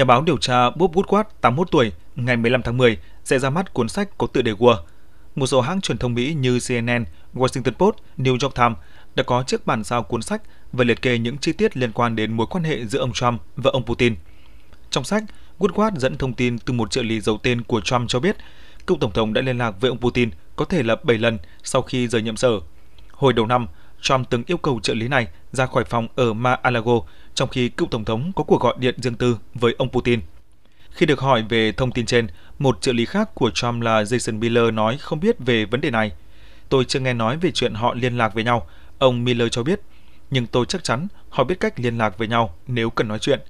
Nhà báo điều tra Bob Woodward, 81 tuổi, ngày 15 tháng 10 sẽ ra mắt cuốn sách có tựa đề War. Một số hãng truyền thông Mỹ như CNN, Washington Post, New York Times đã có chiếc bản sao cuốn sách và liệt kê những chi tiết liên quan đến mối quan hệ giữa ông Trump và ông Putin. Trong sách, Woodward dẫn thông tin từ một trợ lý giấu tên của Trump cho biết cựu tổng thống đã liên lạc với ông Putin có thể là 7 lần sau khi rời nhiệm sở. Hồi đầu năm, Trump từng yêu cầu trợ lý này ra khỏi phòng ở Mar-a-Lago, trong khi cựu Tổng thống có cuộc gọi điện riêng tư với ông Putin. Khi được hỏi về thông tin trên, một trợ lý khác của Trump là Jason Miller nói không biết về vấn đề này. Tôi chưa nghe nói về chuyện họ liên lạc với nhau, ông Miller cho biết, nhưng tôi chắc chắn họ biết cách liên lạc với nhau nếu cần nói chuyện.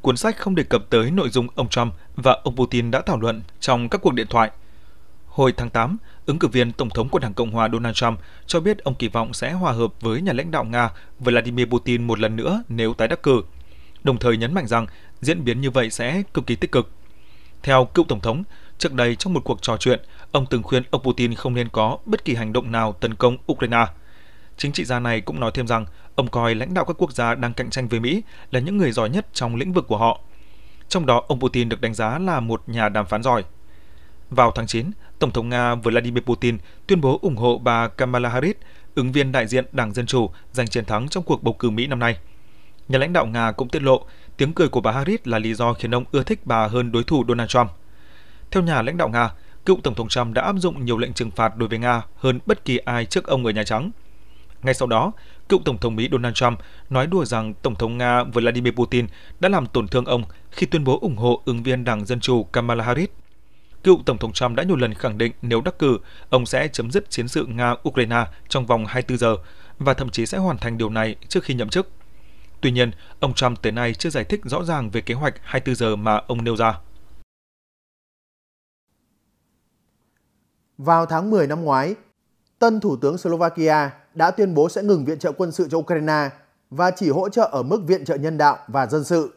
Cuốn sách không đề cập tới nội dung ông Trump và ông Putin đã thảo luận trong các cuộc điện thoại Hồi tháng 8, ứng cử viên Tổng thống của Đảng Cộng hòa Donald Trump cho biết ông kỳ vọng sẽ hòa hợp với nhà lãnh đạo Nga Vladimir Putin một lần nữa nếu tái đắc cử, đồng thời nhấn mạnh rằng diễn biến như vậy sẽ cực kỳ tích cực. Theo cựu Tổng thống, trước đây trong một cuộc trò chuyện, ông từng khuyên ông Putin không nên có bất kỳ hành động nào tấn công Ukraine. Chính trị gia này cũng nói thêm rằng ông coi lãnh đạo các quốc gia đang cạnh tranh với Mỹ là những người giỏi nhất trong lĩnh vực của họ. Trong đó, ông Putin được đánh giá là một nhà đàm phán giỏi. Vào tháng 9, Tổng thống Nga Vladimir Putin tuyên bố ủng hộ bà Kamala Harris, ứng viên đại diện Đảng Dân Chủ, giành chiến thắng trong cuộc bầu cử Mỹ năm nay. Nhà lãnh đạo Nga cũng tiết lộ tiếng cười của bà Harris là lý do khiến ông ưa thích bà hơn đối thủ Donald Trump. Theo nhà lãnh đạo Nga, cựu Tổng thống Trump đã áp dụng nhiều lệnh trừng phạt đối với Nga hơn bất kỳ ai trước ông ở Nhà Trắng. Ngay sau đó, cựu Tổng thống Mỹ Donald Trump nói đùa rằng Tổng thống Nga Vladimir Putin đã làm tổn thương ông khi tuyên bố ủng hộ ứng viên Đảng Dân Chủ Kamala Harris cựu Tổng thống Trump đã nhiều lần khẳng định nếu đắc cử, ông sẽ chấm dứt chiến sự Nga-Ukraine trong vòng 24 giờ và thậm chí sẽ hoàn thành điều này trước khi nhậm chức. Tuy nhiên, ông Trump tới nay chưa giải thích rõ ràng về kế hoạch 24 giờ mà ông nêu ra. Vào tháng 10 năm ngoái, tân Thủ tướng Slovakia đã tuyên bố sẽ ngừng viện trợ quân sự cho Ukraine và chỉ hỗ trợ ở mức viện trợ nhân đạo và dân sự.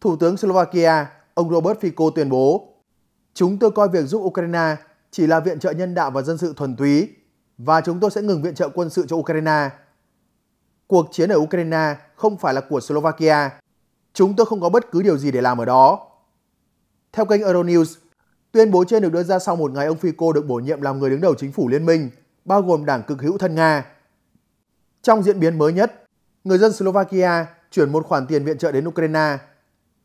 Thủ tướng Slovakia, ông Robert Fico tuyên bố Chúng tôi coi việc giúp Ukraine chỉ là viện trợ nhân đạo và dân sự thuần túy và chúng tôi sẽ ngừng viện trợ quân sự cho Ukraine. Cuộc chiến ở Ukraine không phải là của Slovakia. Chúng tôi không có bất cứ điều gì để làm ở đó. Theo kênh Euronews, tuyên bố trên được đưa ra sau một ngày ông Fico được bổ nhiệm làm người đứng đầu chính phủ liên minh, bao gồm đảng cực hữu thân Nga. Trong diễn biến mới nhất, người dân Slovakia chuyển một khoản tiền viện trợ đến Ukraine.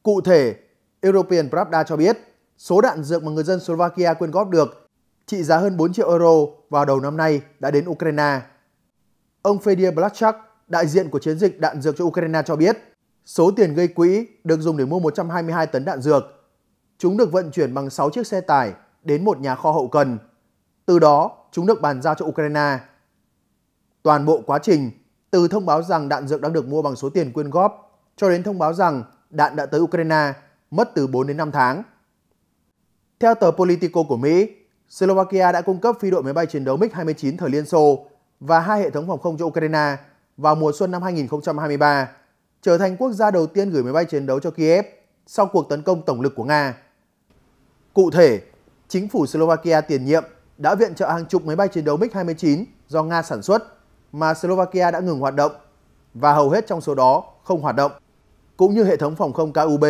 Cụ thể, European Pravda cho biết số đạn dược mà người dân Slovakia quyên góp được trị giá hơn 4 triệu euro vào đầu năm nay đã đến Ukraine. Ông Fedir Blachak, đại diện của chiến dịch đạn dược cho Ukraine cho biết, số tiền gây quỹ được dùng để mua 122 tấn đạn dược. Chúng được vận chuyển bằng 6 chiếc xe tải đến một nhà kho hậu cần. Từ đó, chúng được bàn giao cho Ukraine. Toàn bộ quá trình, từ thông báo rằng đạn dược đang được mua bằng số tiền quyên góp, cho đến thông báo rằng đạn đã tới Ukraine, mất từ 4 đến 5 tháng. Theo tờ Politico của Mỹ, Slovakia đã cung cấp phi đội máy bay chiến đấu MiG-29 thời Liên Xô và hai hệ thống phòng không cho Ukraine vào mùa xuân năm 2023, trở thành quốc gia đầu tiên gửi máy bay chiến đấu cho Kiev sau cuộc tấn công tổng lực của Nga. Cụ thể, chính phủ Slovakia tiền nhiệm đã viện trợ hàng chục máy bay chiến đấu MiG-29 do Nga sản xuất mà Slovakia đã ngừng hoạt động và hầu hết trong số đó không hoạt động, cũng như hệ thống phòng không KUB.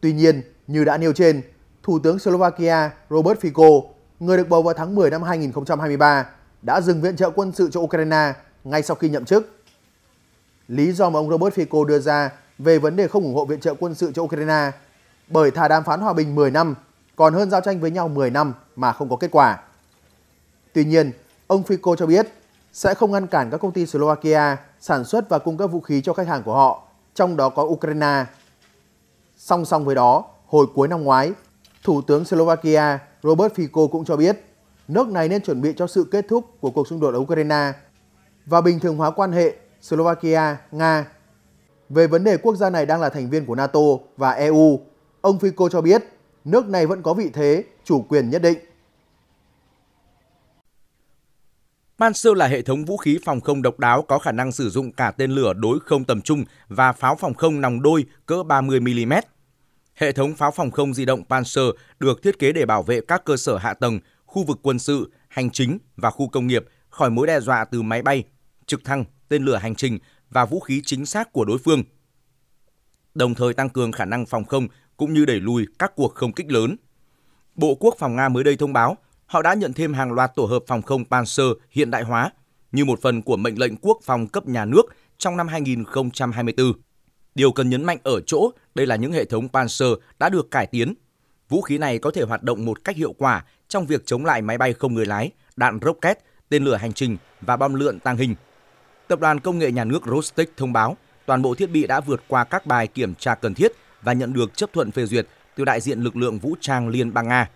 Tuy nhiên, như đã nêu trên, Thủ tướng Slovakia Robert Fico, người được bầu vào tháng 10 năm 2023, đã dừng viện trợ quân sự cho Ukraine ngay sau khi nhậm chức. Lý do mà ông Robert Fico đưa ra về vấn đề không ủng hộ viện trợ quân sự cho Ukraine bởi thà đàm phán hòa bình 10 năm còn hơn giao tranh với nhau 10 năm mà không có kết quả. Tuy nhiên, ông Fico cho biết sẽ không ngăn cản các công ty Slovakia sản xuất và cung cấp vũ khí cho khách hàng của họ, trong đó có Ukraine. Song song với đó, hồi cuối năm ngoái, Thủ tướng Slovakia Robert Fico cũng cho biết nước này nên chuẩn bị cho sự kết thúc của cuộc xung đột ở Ukraine và bình thường hóa quan hệ Slovakia-Nga. Về vấn đề quốc gia này đang là thành viên của NATO và EU, ông Fico cho biết nước này vẫn có vị thế, chủ quyền nhất định. Panzer là hệ thống vũ khí phòng không độc đáo có khả năng sử dụng cả tên lửa đối không tầm trung và pháo phòng không nòng đôi cỡ 30mm. Hệ thống pháo phòng không di động Panzer được thiết kế để bảo vệ các cơ sở hạ tầng, khu vực quân sự, hành chính và khu công nghiệp khỏi mối đe dọa từ máy bay, trực thăng, tên lửa hành trình và vũ khí chính xác của đối phương. Đồng thời tăng cường khả năng phòng không cũng như đẩy lùi các cuộc không kích lớn. Bộ Quốc phòng Nga mới đây thông báo, họ đã nhận thêm hàng loạt tổ hợp phòng không Panzer hiện đại hóa như một phần của mệnh lệnh quốc phòng cấp nhà nước trong năm 2024. Điều cần nhấn mạnh ở chỗ đây là những hệ thống Panzer đã được cải tiến. Vũ khí này có thể hoạt động một cách hiệu quả trong việc chống lại máy bay không người lái, đạn rocket, tên lửa hành trình và bom lượn tàng hình. Tập đoàn Công nghệ Nhà nước Rostec thông báo toàn bộ thiết bị đã vượt qua các bài kiểm tra cần thiết và nhận được chấp thuận phê duyệt từ đại diện lực lượng vũ trang Liên bang Nga.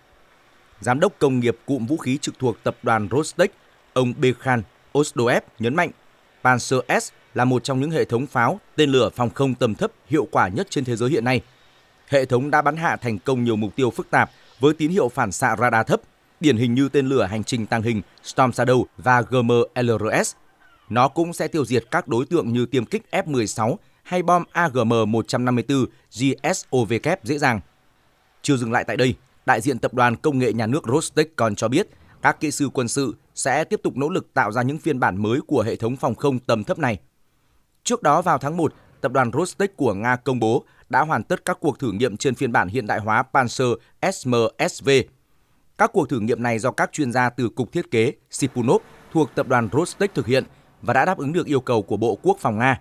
Giám đốc công nghiệp cụm vũ khí trực thuộc tập đoàn Rostec, ông Bekhan Osdoev nhấn mạnh, Panzer S là một trong những hệ thống pháo tên lửa phòng không tầm thấp hiệu quả nhất trên thế giới hiện nay. Hệ thống đã bắn hạ thành công nhiều mục tiêu phức tạp với tín hiệu phản xạ radar thấp, điển hình như tên lửa hành trình tàng hình Storm Shadow và GMLRS. Nó cũng sẽ tiêu diệt các đối tượng như tiêm kích F-16 hay bom AGM-154 GSOVK dễ dàng. Chưa dừng lại tại đây, đại diện tập đoàn công nghệ nhà nước Rostec còn cho biết các kỹ sư quân sự sẽ tiếp tục nỗ lực tạo ra những phiên bản mới của hệ thống phòng không tầm thấp này Trước đó vào tháng 1, tập đoàn Rostec của Nga công bố đã hoàn tất các cuộc thử nghiệm trên phiên bản hiện đại hóa Panzer SMSV. Các cuộc thử nghiệm này do các chuyên gia từ Cục Thiết kế Sipunov thuộc tập đoàn Rostec thực hiện và đã đáp ứng được yêu cầu của Bộ Quốc phòng Nga.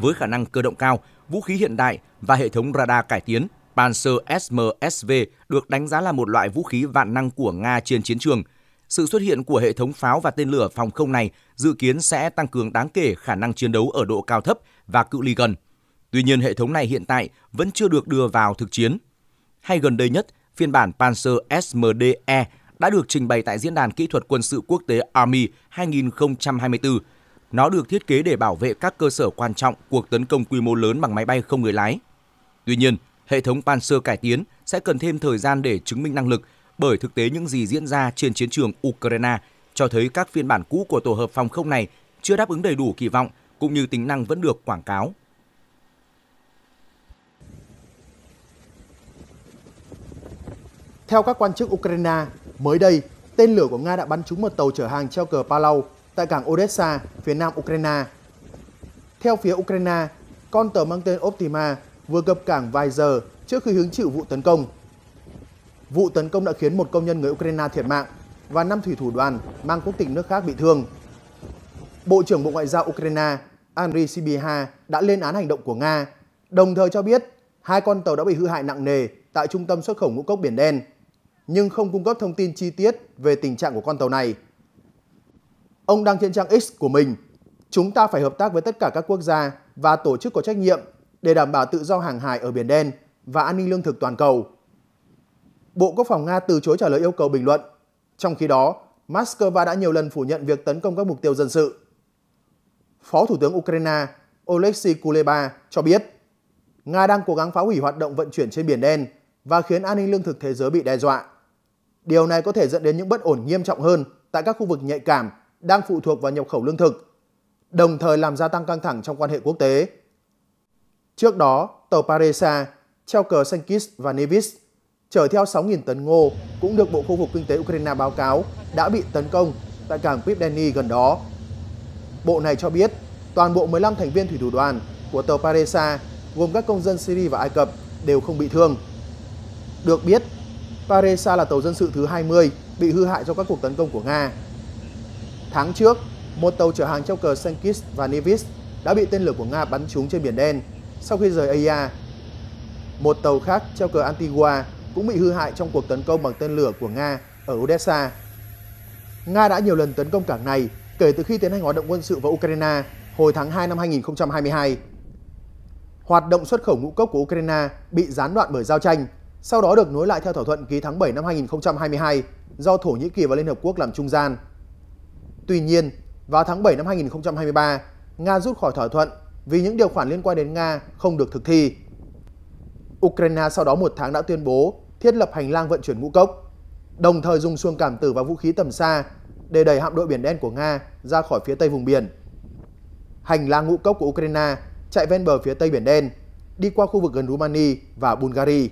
Với khả năng cơ động cao, vũ khí hiện đại và hệ thống radar cải tiến, Panzer SMSV được đánh giá là một loại vũ khí vạn năng của Nga trên chiến trường – sự xuất hiện của hệ thống pháo và tên lửa phòng không này dự kiến sẽ tăng cường đáng kể khả năng chiến đấu ở độ cao thấp và cự ly gần. Tuy nhiên, hệ thống này hiện tại vẫn chưa được đưa vào thực chiến. Hay gần đây nhất, phiên bản Panzer SMDE đã được trình bày tại Diễn đàn Kỹ thuật Quân sự Quốc tế Army 2024. Nó được thiết kế để bảo vệ các cơ sở quan trọng cuộc tấn công quy mô lớn bằng máy bay không người lái. Tuy nhiên, hệ thống Panzer cải tiến sẽ cần thêm thời gian để chứng minh năng lực bởi thực tế những gì diễn ra trên chiến trường Ukraine cho thấy các phiên bản cũ của tổ hợp phòng không này chưa đáp ứng đầy đủ kỳ vọng cũng như tính năng vẫn được quảng cáo. Theo các quan chức Ukraine, mới đây, tên lửa của Nga đã bắn trúng một tàu chở hàng treo cờ Palau tại cảng Odessa, phía nam Ukraine. Theo phía Ukraine, con tàu mang tên Optima vừa cập cảng vài giờ trước khi hứng chịu vụ tấn công. Vụ tấn công đã khiến một công nhân người Ukraine thiệt mạng và năm thủy thủ đoàn mang quốc tịch nước khác bị thương. Bộ trưởng Bộ Ngoại giao Ukraine Andriy Sibiha đã lên án hành động của Nga, đồng thời cho biết hai con tàu đã bị hư hại nặng nề tại trung tâm xuất khẩu ngũ cốc Biển Đen, nhưng không cung cấp thông tin chi tiết về tình trạng của con tàu này. Ông đăng trên trang X của mình, chúng ta phải hợp tác với tất cả các quốc gia và tổ chức có trách nhiệm để đảm bảo tự do hàng hải ở Biển Đen và an ninh lương thực toàn cầu. Bộ Quốc phòng Nga từ chối trả lời yêu cầu bình luận. Trong khi đó, Moscow đã nhiều lần phủ nhận việc tấn công các mục tiêu dân sự. Phó Thủ tướng Ukraine Oleksiy Kuleba cho biết, Nga đang cố gắng phá hủy hoạt động vận chuyển trên Biển Đen và khiến an ninh lương thực thế giới bị đe dọa. Điều này có thể dẫn đến những bất ổn nghiêm trọng hơn tại các khu vực nhạy cảm đang phụ thuộc vào nhập khẩu lương thực, đồng thời làm gia tăng căng thẳng trong quan hệ quốc tế. Trước đó, tàu Paresa, treo cờ Sankis và Nevis chở theo 6.000 tấn ngô cũng được Bộ Khu vực Kinh tế Ukraine báo cáo đã bị tấn công tại cảng Pipdeni gần đó. Bộ này cho biết toàn bộ 15 thành viên thủy thủ đoàn của tàu Paresa gồm các công dân Syria và Ai Cập đều không bị thương. Được biết, Paresa là tàu dân sự thứ 20 bị hư hại do các cuộc tấn công của Nga. Tháng trước, một tàu chở hàng treo cờ Senkis và Nevis đã bị tên lửa của Nga bắn trúng trên Biển Đen sau khi rời Aya. Một tàu khác treo cờ Antigua cũng bị hư hại trong cuộc tấn công bằng tên lửa của Nga ở Odessa. Nga đã nhiều lần tấn công cảng này kể từ khi tiến hành hoạt động quân sự vào Ukraine hồi tháng 2 năm 2022. Hoạt động xuất khẩu ngũ cốc của Ukraine bị gián đoạn bởi giao tranh, sau đó được nối lại theo thỏa thuận ký tháng 7 năm 2022 do Thổ Nhĩ Kỳ và Liên Hợp Quốc làm trung gian. Tuy nhiên, vào tháng 7 năm 2023, Nga rút khỏi thỏa thuận vì những điều khoản liên quan đến Nga không được thực thi. Ukraine sau đó một tháng đã tuyên bố thiết lập hành lang vận chuyển ngũ cốc, đồng thời dùng xuông cảm tử và vũ khí tầm xa để đẩy hạm đội Biển Đen của Nga ra khỏi phía tây vùng biển. Hành lang ngũ cốc của Ukraine chạy ven bờ phía tây Biển Đen, đi qua khu vực gần Rumani và Bulgaria.